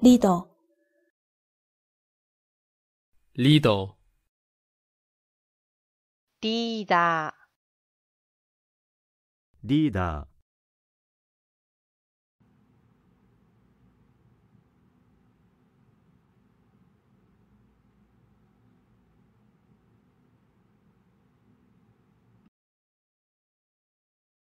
リード。リード。リーダーリーダー